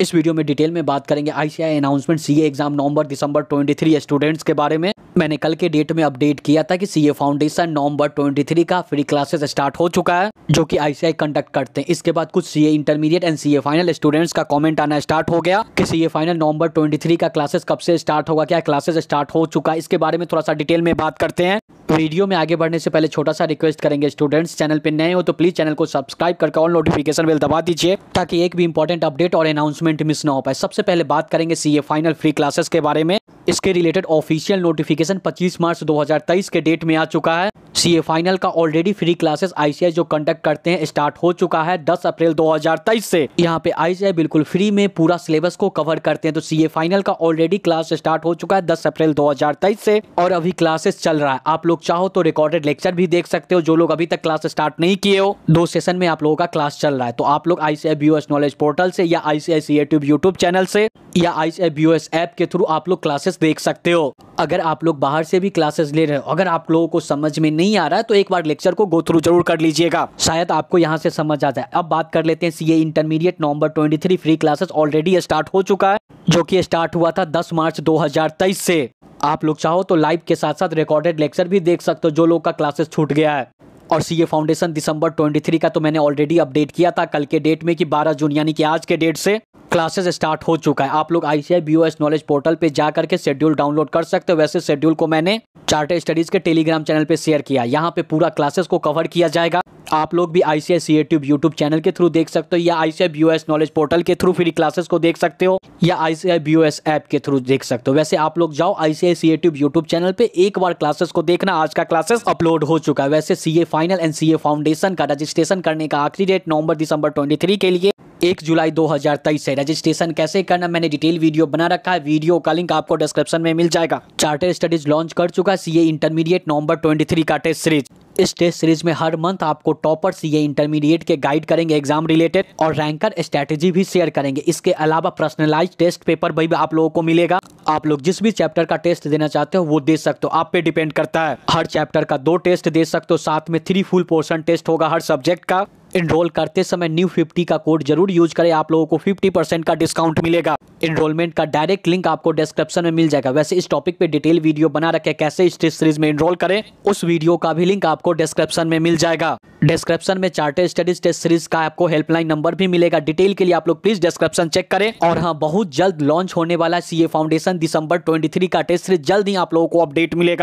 इस वीडियो में डिटेल में बात करेंगे ICAI announcement CA exam November December 23 students के बारे में मैंने कल के डेट में अपडेट किया था कि सीए फाउंडेशन नवंबर 23 का फ्री क्लासेस स्टार्ट हो चुका है जो कि आईसीआई कंडक्ट करते हैं इसके बाद कुछ CA intermediate and CA final students का कमेंट आना स्टार्ट हो गया कि सीए फाइनल नवंबर 23 का क्लासेस कब से स्टार्ट होगा क्या क्लासेस स्टार्ट हो चुका है इसके बारे में थोड़ा सा डिटेल में बात करते हैं वीडियो में आगे बढ़ने से पहले छोटा सा रिक्वेस्ट करेंगे स्टूडेंट्स चैनल पर नए हो तो प्लीज़ चैनल को सब्सक्राइब करके ऑल नोटिफिकेशन बेल दबा दीजिए ताकि एक भी इंपॉर्टेंट अपडेट और अनाउंसमेंट मिस ना हो पाए सबसे पहले बात करेंगे सीए फाइनल फ्री क्लासेस के बारे में इसके रिलेटेड ऑफिशियल नोटिफिकेशन 25 मार्च 2023 के डेट में आ चुका है सीए फाइनल का ऑलरेडी फ्री क्लासेस आईसीआई जो कंडक्ट करते हैं स्टार्ट हो चुका है 10 अप्रैल 2023 से यहाँ पे आईसीआई बिल्कुल फ्री में पूरा सिलेबस को कवर करते हैं तो सीए फाइनल का ऑलरेडी क्लास स्टार्ट हो चुका है 10 अप्रैल 2023 से और अभी क्लासेस चल रहा है आप लोग चाहो तो रिकॉर्डेड लेक्चर भी देख सकते हो जो लोग अभी तक क्लास स्टार्ट नहीं किए हो दो सेशन में आप लोगों का क्लास चल रहा है तो आप लोग आईसीआई बीओएस नॉलेज पोर्टल से या आईसीआई सी यूट्यूब चैनल से या आईसीआई बीओएस ऐप के थ्रू आप लोग क्लासेस देख सकते हो अगर आप लोग बाहर से भी क्लासेस ले रहे हो अगर आप लोगों को समझ में नहीं नहीं आ रहा है तो एक बार लेक्चर को गो थ्रू जरूर कर लीजिएगा शायद आपको यहाँ से समझ आ जाए अब बात कर लेते हैं CA intermediate November 23 free classes already start हो चुका है जो कि स्टार्ट हुआ था 10 मार्च 2023 से आप लोग चाहो तो लाइव के साथ साथ रिकॉर्डेड लेक्चर भी देख सकते हो जो लोग का क्लासेस छूट गया है और सीए फाउंडेशन दिसंबर 23 का तो मैंने ऑलरेडी अपडेट किया था कल के डेट में कि 12 जून यानी कि आज के डेट से क्लासेस स्टार्ट हो चुका है आप लोग आई सी नॉलेज पोर्टल पे जा करके शेड्यूल डाउनलोड कर सकते हो वैसे शेड्यूल को मैंने चार्टर स्टडीज़ के टेलीग्राम चैनल पे शेयर किया यहाँ पे पूरा क्लासेस को कवर किया जाएगा आप लोग भी I C tube YouTube channel के थ्रू देख सकते हो या आई सी नॉलेज पोर्टल के थ्रू फ्री क्लासेस को देख सकते हो या आई सी ऐप के थ्रू देख सकते हो वैसे आप लोग जाओ I C tube YouTube channel पे एक बार क्लासेस को देखना आज का क्लासेस अपलोड हो चुका है वैसे C final and C foundation का रजिस्ट्रेशन करने का आखिरी डेट नवंबर दिसंबर ट्वेंटी के लिए एक जुलाई 2023 से रजिस्ट्रेशन कैसे करना मैंने डिटेल वीडियो बना रखा है वीडियो का लिंक आपको डिस्क्रिप्शन में मिल जाएगा चार्टर स्टडीज लॉन्च कर चुका सीए इंटरमीडिएट नवंबर 23 का टेस्ट सीरीज इस टेस्ट सीरीज में हर मंथ आपको टॉपर सीए इंटरमीडिएट के गाइड करेंगे एग्जाम रिलेटेड और रैंकर स्ट्रेटेजी भी शेयर करेंगे इसके अलावा पर्सनलाइज टेस्ट पेपर भी आप लोगों को मिलेगा आप लोग जिस भी चैप्टर का टेस्ट देना चाहते हो वो दे सकते हो आप पे डिपेंड करता है हर चैप्टर का दो टेस्ट दे सकते हो साथ में थ्री फुल पोर्सन टेस्ट होगा हर सब्जेक्ट का इनरोल करते समय न्यू फिफ्टी का कोड जरूर यूज करें आप लोगों को फिफ्टी परसेंट का डिस्काउंट मिलेगा इनरोलमेंट का डायरेक्ट लिंक आपको डिस्क्रिप्शन में मिल जाएगा वैसे इस टॉपिक पे डिटेल वीडियो बना रखे कैसे इस सीरीज में इनरोल करें उस वीडियो का भी लिंक आपको डिस्क्रिप्शन में मिल जाएगा डिस्क्रिप्शन में चार्टर स्टडीज टेस्ट सीरीज का आपको हेल्पलाइन नंबर भी मिलेगा डिटेल के लिए आप लोग प्लीज डिस्क्रिप्शन चेक करें और हाँ बहुत जल्द लॉन्च होने वाला सीए फाउंडेशन दिसंबर 23 का टेस्ट सीरीज जल्द ही आप लोगों को अपडेट मिलेगा